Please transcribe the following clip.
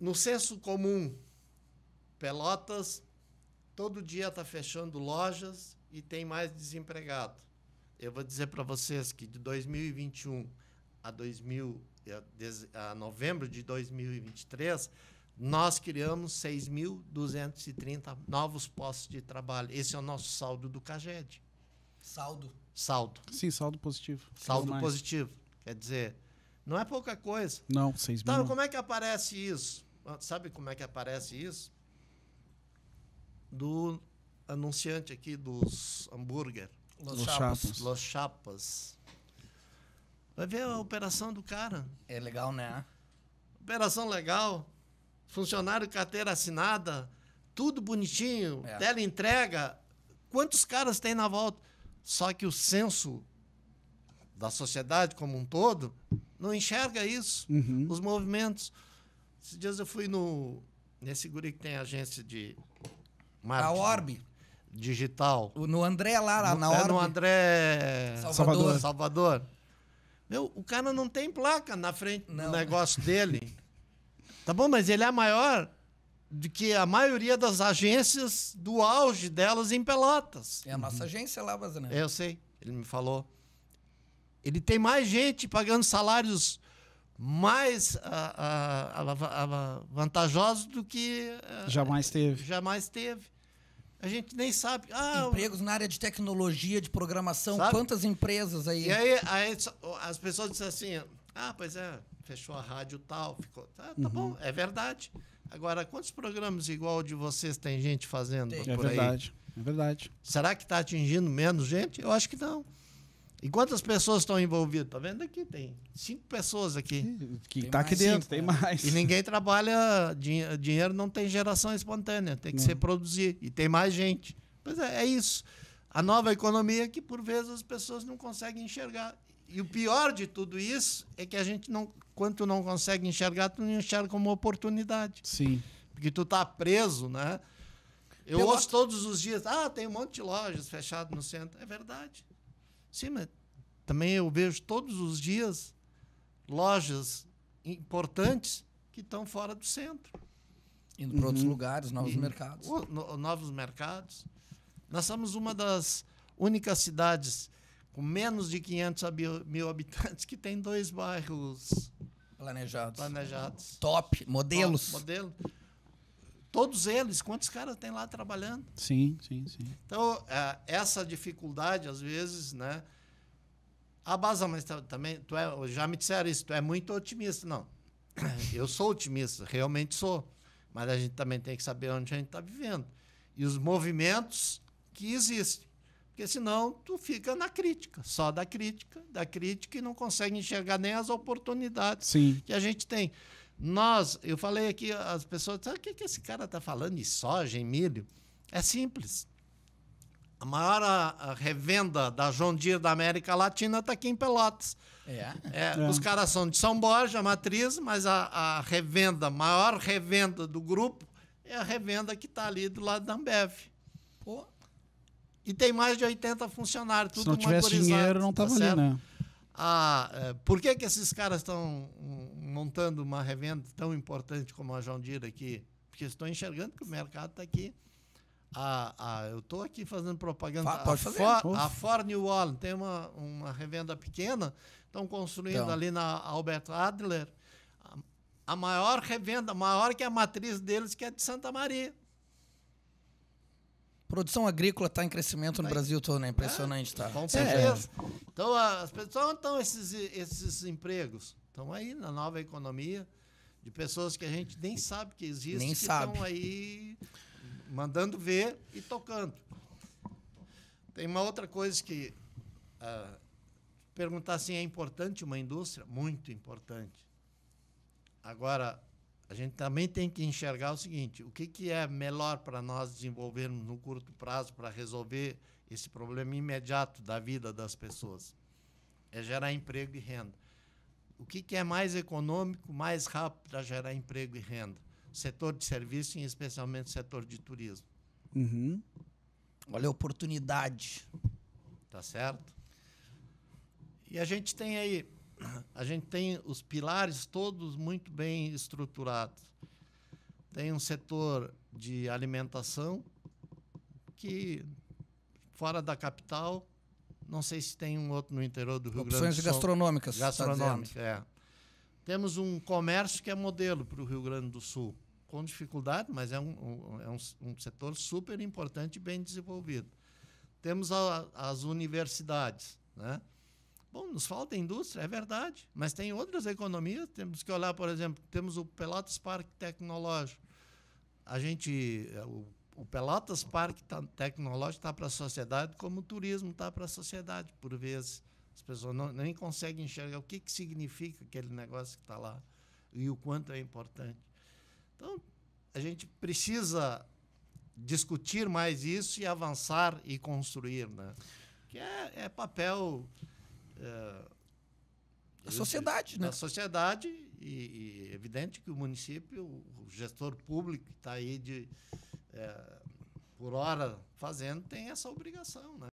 No senso comum, Pelotas todo dia está fechando lojas e tem mais desempregado. Eu vou dizer para vocês que de 2021 a, 2000, eh, a novembro de 2023, nós criamos 6.230 novos postos de trabalho. Esse é o nosso saldo do CAGED. Saldo? Saldo. Sim, saldo positivo. Saldo positivo. Quer dizer, não é pouca coisa. Não, 6 mil. Então, como é que aparece isso? Sabe como é que aparece isso? Do anunciante aqui dos hambúrguer. Los, Los Chapas. Chapas. Los Chapas. Vai ver a operação do cara. É legal, né? Operação legal. Funcionário carteira assinada. Tudo bonitinho. É. Tela entrega. Quantos caras tem na volta? Só que o senso da sociedade como um todo não enxerga isso. Uhum. Os movimentos. Esses dias eu fui no. Nesse guri que tem agência de. Marketing. A Orbe digital. No André lá, no, na hora. É no André Salvador. Salvador. Meu, o cara não tem placa na frente não. do negócio dele. tá bom, mas ele é maior do que a maioria das agências do auge delas em Pelotas. É a nossa uhum. agência lá, Bazané. Eu sei, ele me falou. Ele tem mais gente pagando salários mais uh, vantajosos do que ah, jamais teve. Jamais teve. A gente nem sabe. Ah, Empregos na área de tecnologia, de programação, sabe? quantas empresas aí? E aí, aí, as pessoas dizem assim: ah, pois é, fechou a rádio tal, ficou. Tá, tá uhum. bom, é verdade. Agora, quantos programas igual de vocês tem gente fazendo tem. É por aí? É verdade, é verdade. Será que está atingindo menos gente? Eu acho que não. E quantas pessoas estão envolvidas? Tá vendo aqui? Tem cinco pessoas aqui. Que tem tá aqui dentro. Cinco, tem mais. E ninguém trabalha. dinheiro não tem geração espontânea. Tem que não. ser produzir. E tem mais gente. Pois é, é isso. A nova economia que, por vezes, as pessoas não conseguem enxergar. E o pior de tudo isso é que a gente não. não consegue enxergar, tu não enxerga como oportunidade. Sim. Porque tu tá preso, né? Eu Pelo ouço todos os dias, ah, tem um monte de lojas fechadas no centro. É verdade. Sim, mas também eu vejo todos os dias lojas importantes que estão fora do centro. Indo para uhum. outros lugares, novos e, uhum. mercados. O, no, novos mercados. Nós somos uma das únicas cidades com menos de 500 mil habitantes que tem dois bairros planejados. planejados. Top, modelos. Top, modelo. Todos eles, quantos caras tem lá trabalhando? Sim, sim, sim. Então, é, essa dificuldade, às vezes, né? A base, mas também, tu é, já me disseram isso, tu é muito otimista. Não, eu sou otimista, realmente sou. Mas a gente também tem que saber onde a gente está vivendo. E os movimentos que existem. Porque senão tu fica na crítica, só da crítica, da crítica, e não consegue enxergar nem as oportunidades Sim. que a gente tem. Nós, eu falei aqui, as pessoas, sabe ah, o que, que esse cara está falando de soja, em milho? É simples. A maior a, a revenda da John Deere da América Latina está aqui em Pelotas. É. é, é. Os caras são de São Borja, matriz, mas a, a revenda, maior revenda do grupo é a revenda que está ali do lado da Ambev. Pô. E tem mais de 80 funcionários, tudo Se não tivesse dinheiro, não estava tá ali, né? a, ah, eh, por que, que esses caras estão hum, montando uma revenda tão importante como a John Deere aqui? Porque estão enxergando que o mercado está aqui. A, ah, a, ah, eu estou aqui fazendo propaganda. Fa, pode a fazer. For, a Ford New Orleans tem uma, uma revenda pequena, estão construindo então. ali na Albert Adler a, a maior revenda, maior que a matriz deles, que é de Santa Maria produção agrícola está em crescimento no tá Brasil todo, né? Impressionante, né? tá? Com é. certeza. É. Então, as pessoas, onde estão esses, esses empregos? Estão aí na nova economia, de pessoas que a gente nem sabe que existem, que estão aí mandando ver e tocando. Tem uma outra coisa que. Ah, perguntar assim, é importante uma indústria? Muito importante. Agora, a gente também tem que enxergar o seguinte: o que, que é melhor para nós desenvolvermos no curto prazo para resolver esse problema imediato da vida das pessoas? É gerar emprego e renda. O que, que é mais econômico, mais rápido para gerar emprego e renda? Setor de serviço e especialmente setor de turismo. Uhum. Olha a oportunidade. Tá certo? E a gente tem aí a gente tem os pilares todos muito bem estruturados. Tem um setor de alimentação que fora da capital, não sei se tem um outro no interior do Rio Opções Grande do Sul. Opções gastronômicas. Gastronômicas, tá é. Temos um comércio que é modelo para o Rio Grande do Sul, com dificuldade, mas é um, é um, um setor super importante e bem desenvolvido. Temos a, as universidades, né? Bom, nos falta indústria, é verdade, mas tem outras economias. Temos que olhar, por exemplo, temos o Pelotas Parque Tecnológico. A gente, é, o, o Pelotas Parque tá, Tecnológico está para a sociedade como o turismo está para a sociedade, por vezes. As pessoas não, nem conseguem enxergar o que, que significa aquele negócio que está lá e o quanto é importante. Então, a gente precisa discutir mais isso e avançar e construir, né? Que é, é papel é, a sociedade, né? A sociedade, e, e, é evidente que o município, o gestor público que está aí de, é, por hora fazendo, tem essa obrigação, né?